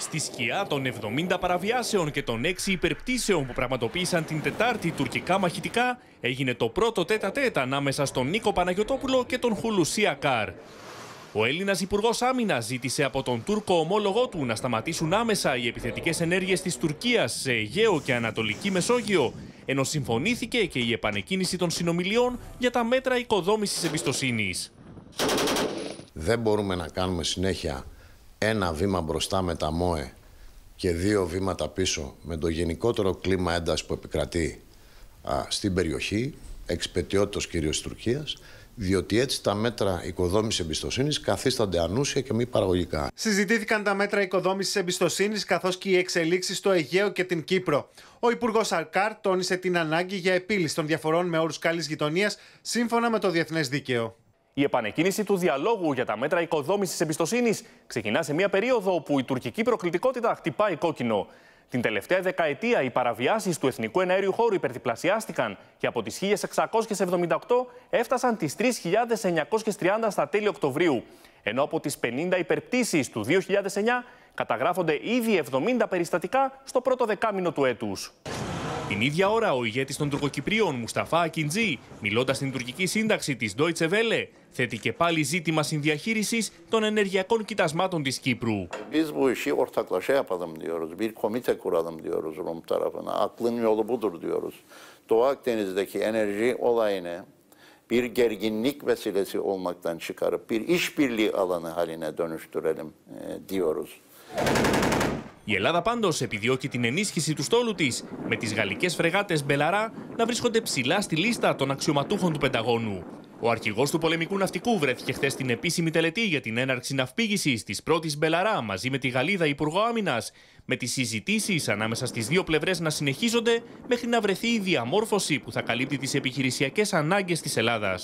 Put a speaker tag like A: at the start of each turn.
A: Στη σκιά των 70 παραβιάσεων και των 6 υπερπτήσεων που πραγματοποίησαν την Τετάρτη τουρκικά μαχητικά, έγινε το πρώτο τέτα τέτα ανάμεσα στον Νίκο Παναγιωτόπουλο και τον Χουλουσία Καρ. Ο Έλληνας Υπουργός Άμυνας ζήτησε από τον Τούρκο ομόλογό του να σταματήσουν άμεσα οι επιθετικές ενέργειες της Τουρκίας σε Αιγαίο και Ανατολική Μεσόγειο, ενώ συμφωνήθηκε και η επανεκκίνηση των συνομιλιών για τα μέτρα οικοδόμησης εμπιστοσύνης.
B: Δεν μπορούμε να κάνουμε συνέχεια ένα βήμα μπροστά με τα ΜΟΕ και δύο βήματα πίσω με το γενικότερο κλίμα έντασης που επικρατεί α, στην περιοχή, εξπετιότητος κυρίως της Τουρκίας, διότι έτσι τα μέτρα οικοδόμησης εμπιστοσύνης καθίστανται ανούσια και μη παραγωγικά.
C: Συζητήθηκαν τα μέτρα οικοδόμησης εμπιστοσύνης καθώς και οι εξελίξεις στο Αιγαίο και την Κύπρο. Ο Υπουργός Αρκάρ τόνισε την ανάγκη για επίλυση των διαφορών με όρους καλής γειτονίας σύμφωνα με το διεθνές
A: δίκαιο. Η επανεκκίνηση του διαλόγου για τα μέτρα οικοδόμησης εμπιστοσύνης ξεκινά σε μια περίοδο όπου η τουρκική προκλητικότητα χτυπάει κόκκινο. Την τελευταία δεκαετία, οι παραβιάσεις του εθνικού εναέριου χώρου υπερδιπλασιάστηκαν και από τις 1.678 έφτασαν τις 3.930 στα τέλη Οκτωβρίου. Ενώ από τις 50 υπερπτήσεις του 2009 καταγράφονται ήδη 70 περιστατικά στο πρώτο δεκάμινο του έτους. Την ίδια ώρα, ο ηγέτης των Τουρκοκυπρίων, Μουσταφά Ακιντζή, μιλώντας στην τουρκική σύνταξη της Deutsche Welle, θέτει και πάλι ζήτημα συνδιαχείρισης των ενεργειακών κοιτασμάτων της Κύπρου. Η Ελλάδα πάντως επιδιώκει την ενίσχυση του στόλου της με τις γαλλικές φρεγάτες Μπελαρά να βρίσκονται ψηλά στη λίστα των αξιωματούχων του Πενταγώνου. Ο αρχηγός του πολεμικού ναυτικού βρέθηκε χθες στην επίσημη τελετή για την έναρξη ναυπήγησης της πρώτης Μπελαρά μαζί με τη Γαλλίδα Υπουργό Άμυνας, με τις συζητήσεις ανάμεσα στις δύο πλευρές να συνεχίζονται μέχρι να βρεθεί η διαμόρφωση που θα καλύπτει τις επιχειρησιακές ανάγκες της Ελλάδας.